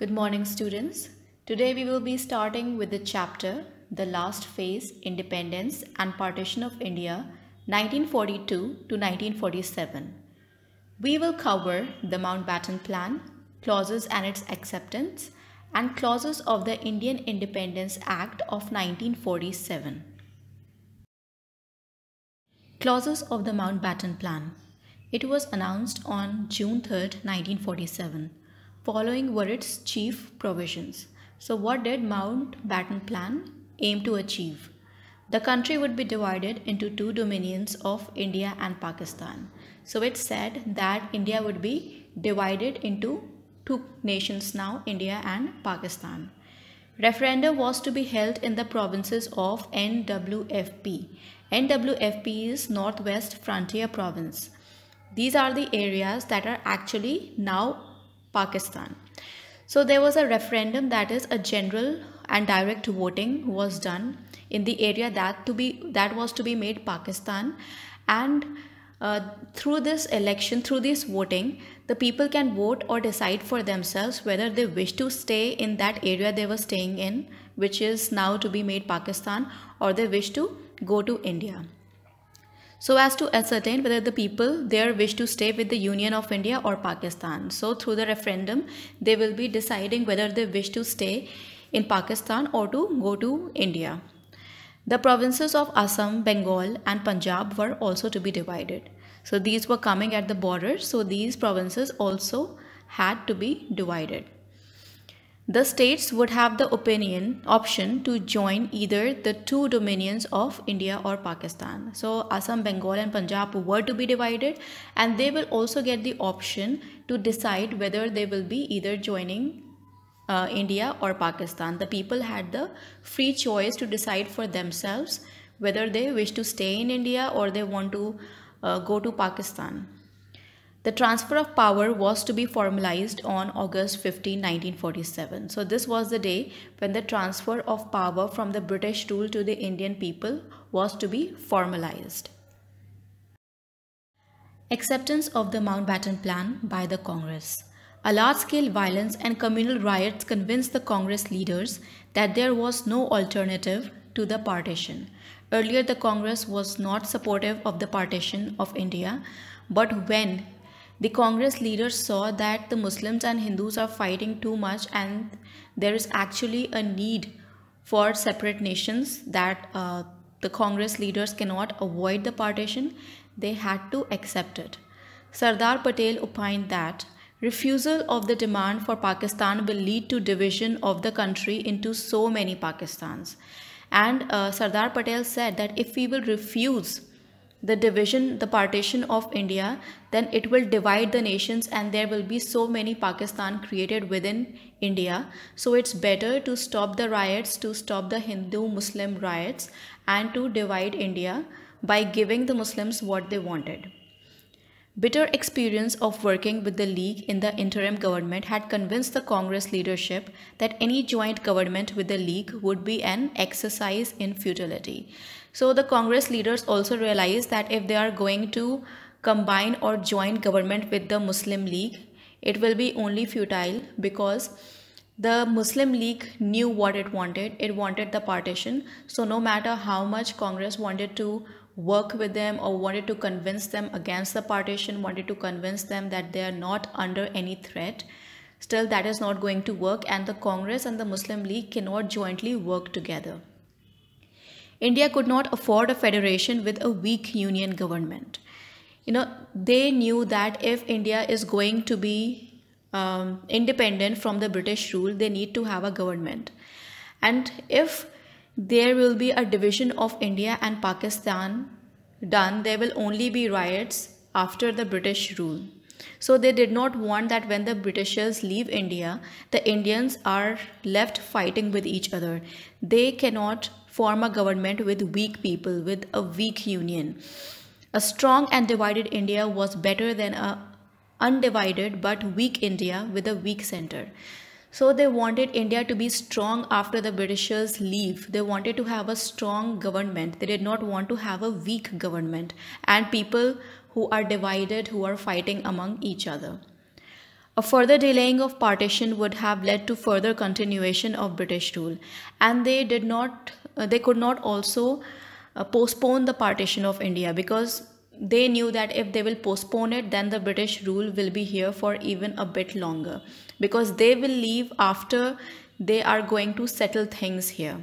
Good morning students. Today we will be starting with the chapter The Last Phase Independence and Partition of India 1942 to 1947. We will cover the Mountbatten Plan, clauses and its acceptance and clauses of the Indian Independence Act of 1947. Clauses of the Mountbatten Plan. It was announced on June 3, 1947 following were its chief provisions. So what did Mountbatten plan aim to achieve? The country would be divided into two dominions of India and Pakistan. So it said that India would be divided into two nations now, India and Pakistan. Referenda was to be held in the provinces of NWFP. NWFP is Northwest Frontier Province. These are the areas that are actually now Pakistan. So there was a referendum that is a general and direct voting was done in the area that to be that was to be made Pakistan and uh, through this election through this voting the people can vote or decide for themselves whether they wish to stay in that area they were staying in which is now to be made Pakistan or they wish to go to India so as to ascertain whether the people there wish to stay with the Union of India or Pakistan. So through the referendum, they will be deciding whether they wish to stay in Pakistan or to go to India. The provinces of Assam, Bengal and Punjab were also to be divided. So these were coming at the border. So these provinces also had to be divided the states would have the opinion option to join either the two dominions of India or Pakistan. So Assam, Bengal and Punjab were to be divided and they will also get the option to decide whether they will be either joining uh, India or Pakistan. The people had the free choice to decide for themselves whether they wish to stay in India or they want to uh, go to Pakistan. The transfer of power was to be formalized on August 15, 1947. So this was the day when the transfer of power from the British rule to the Indian people was to be formalized. Acceptance of the Mountbatten Plan by the Congress. A large-scale violence and communal riots convinced the Congress leaders that there was no alternative to the partition. Earlier, the Congress was not supportive of the partition of India, but when the Congress leaders saw that the Muslims and Hindus are fighting too much and there is actually a need for separate nations that uh, the Congress leaders cannot avoid the partition, they had to accept it. Sardar Patel opined that refusal of the demand for Pakistan will lead to division of the country into so many Pakistans. And uh, Sardar Patel said that if we will refuse the division, the partition of India, then it will divide the nations and there will be so many Pakistan created within India. So it's better to stop the riots, to stop the Hindu-Muslim riots and to divide India by giving the Muslims what they wanted. Bitter experience of working with the League in the interim government had convinced the Congress leadership that any joint government with the League would be an exercise in futility. So the Congress leaders also realized that if they are going to combine or join government with the Muslim League, it will be only futile because the Muslim League knew what it wanted. It wanted the partition. So no matter how much Congress wanted to work with them or wanted to convince them against the partition, wanted to convince them that they are not under any threat, still that is not going to work and the Congress and the Muslim League cannot jointly work together. India could not afford a federation with a weak union government. You know, they knew that if India is going to be um, independent from the British rule, they need to have a government. And if there will be a division of India and Pakistan done, there will only be riots after the British rule. So they did not want that when the Britishers leave India, the Indians are left fighting with each other. They cannot form a government with weak people, with a weak union. A strong and divided India was better than a undivided but weak India with a weak center. So they wanted India to be strong after the Britishers leave. They wanted to have a strong government. They did not want to have a weak government and people who are divided, who are fighting among each other. A further delaying of partition would have led to further continuation of British rule and they did not uh, they could not also uh, postpone the partition of India because they knew that if they will postpone it then the british rule will be here for even a bit longer because they will leave after they are going to settle things here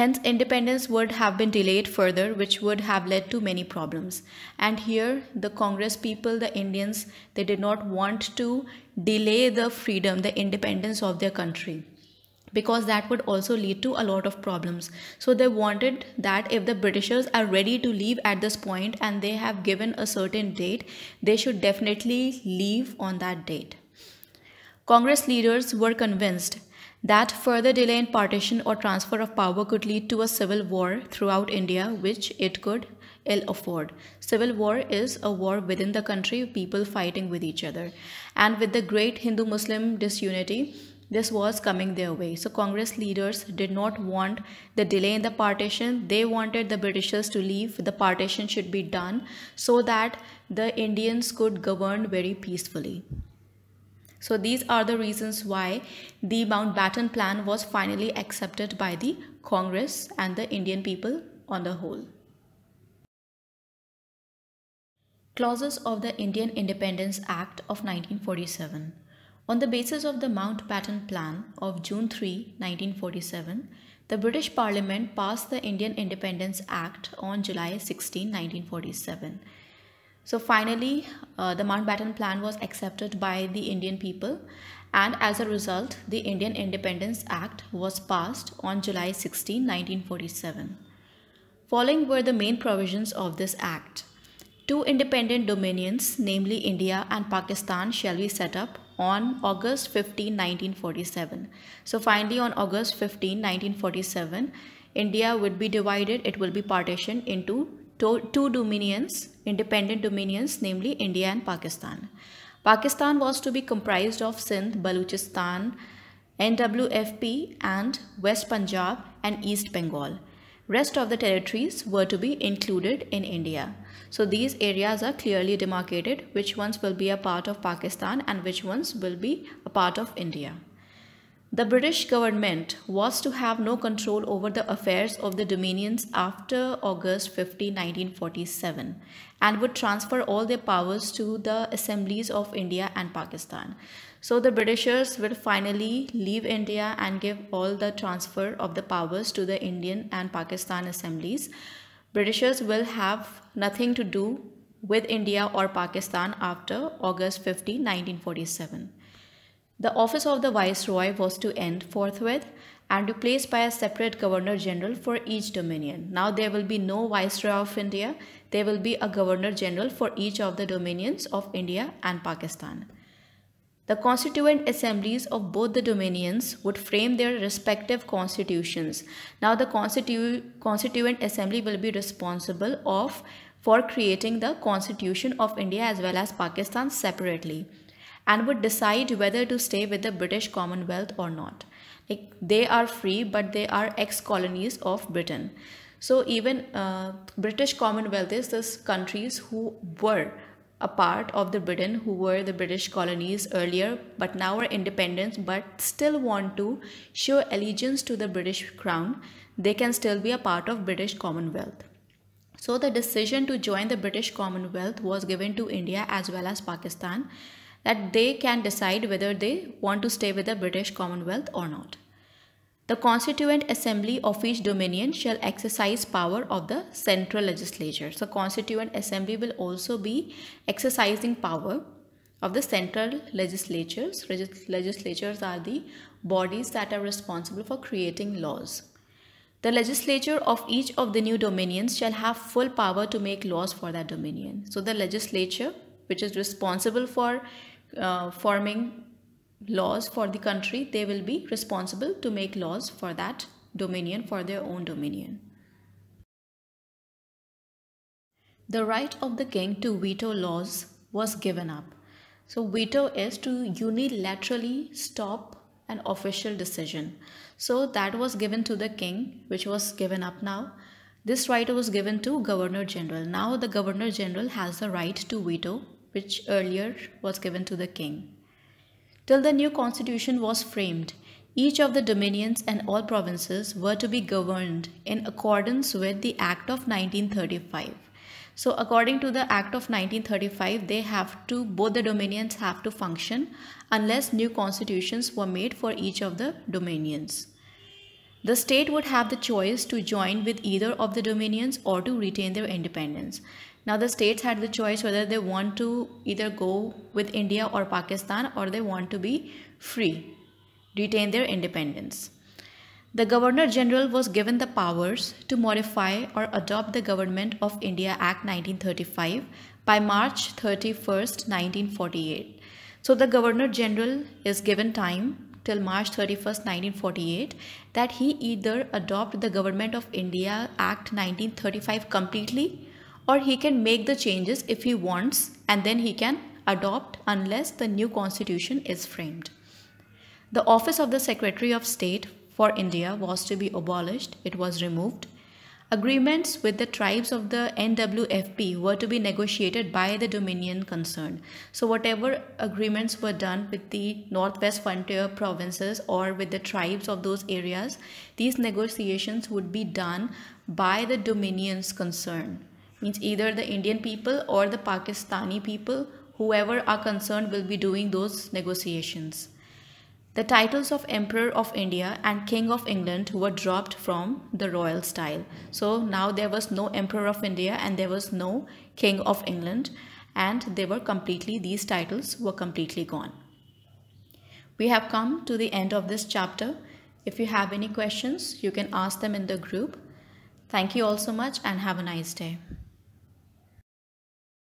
hence independence would have been delayed further which would have led to many problems and here the congress people the indians they did not want to delay the freedom the independence of their country because that would also lead to a lot of problems. So they wanted that if the Britishers are ready to leave at this point and they have given a certain date, they should definitely leave on that date. Congress leaders were convinced that further delay in partition or transfer of power could lead to a civil war throughout India, which it could ill afford. Civil war is a war within the country, people fighting with each other. And with the great Hindu-Muslim disunity, this was coming their way. So Congress leaders did not want the delay in the partition. They wanted the Britishers to leave. The partition should be done so that the Indians could govern very peacefully. So these are the reasons why the Mountbatten plan was finally accepted by the Congress and the Indian people on the whole. Clauses of the Indian Independence Act of 1947 on the basis of the Mountbatten Plan of June 3, 1947, the British Parliament passed the Indian Independence Act on July 16, 1947. So finally, uh, the Mountbatten Plan was accepted by the Indian people and as a result, the Indian Independence Act was passed on July 16, 1947. Following were the main provisions of this act. Two independent dominions, namely India and Pakistan, shall be set up on August 15, 1947. So finally on August 15, 1947, India would be divided, it will be partitioned into two dominions, independent dominions, namely India and Pakistan. Pakistan was to be comprised of Sindh, Baluchistan, NWFP and West Punjab and East Bengal. Rest of the territories were to be included in India. So these areas are clearly demarcated which ones will be a part of Pakistan and which ones will be a part of India. The British government was to have no control over the affairs of the dominions after August 15, 1947 and would transfer all their powers to the assemblies of India and Pakistan. So the Britishers will finally leave India and give all the transfer of the powers to the Indian and Pakistan assemblies Britishers will have nothing to do with India or Pakistan after August 15, 1947. The office of the Viceroy was to end forthwith and replaced by a separate Governor General for each dominion. Now there will be no Viceroy of India, there will be a Governor General for each of the dominions of India and Pakistan. The constituent assemblies of both the dominions would frame their respective constitutions. Now the constitu constituent assembly will be responsible of for creating the constitution of India as well as Pakistan separately and would decide whether to stay with the British Commonwealth or not. Like they are free but they are ex-colonies of Britain. So even uh, British Commonwealth is those countries who were a part of the Britain who were the British colonies earlier but now are independent but still want to show allegiance to the British crown, they can still be a part of British Commonwealth. So the decision to join the British Commonwealth was given to India as well as Pakistan that they can decide whether they want to stay with the British Commonwealth or not. The Constituent Assembly of each dominion shall exercise power of the central legislature. So Constituent Assembly will also be exercising power of the central legislatures. Legislatures are the bodies that are responsible for creating laws. The legislature of each of the new dominions shall have full power to make laws for that dominion. So the legislature, which is responsible for uh, forming laws for the country, they will be responsible to make laws for that dominion, for their own dominion. The right of the king to veto laws was given up. So veto is to unilaterally stop an official decision. So that was given to the king, which was given up now. This right was given to Governor General. Now the Governor General has the right to veto, which earlier was given to the king. Till the new constitution was framed, each of the dominions and all provinces were to be governed in accordance with the Act of 1935. So according to the Act of 1935, they have to, both the dominions have to function unless new constitutions were made for each of the dominions. The state would have the choice to join with either of the dominions or to retain their independence. Now the states had the choice whether they want to either go with India or Pakistan or they want to be free, retain their independence. The Governor General was given the powers to modify or adopt the Government of India Act 1935 by March 31st, 1948. So the Governor General is given time till March 31st 1948 that he either adopt the Government of India Act 1935 completely or he can make the changes if he wants and then he can adopt unless the new constitution is framed. The office of the Secretary of State for India was to be abolished. It was removed. Agreements with the tribes of the NWFP were to be negotiated by the dominion concerned. So whatever agreements were done with the Northwest Frontier provinces or with the tribes of those areas, these negotiations would be done by the dominions concerned means either the Indian people or the Pakistani people, whoever are concerned will be doing those negotiations. The titles of Emperor of India and King of England were dropped from the royal style. So now there was no Emperor of India and there was no King of England and they were completely, these titles were completely gone. We have come to the end of this chapter. If you have any questions, you can ask them in the group. Thank you all so much and have a nice day.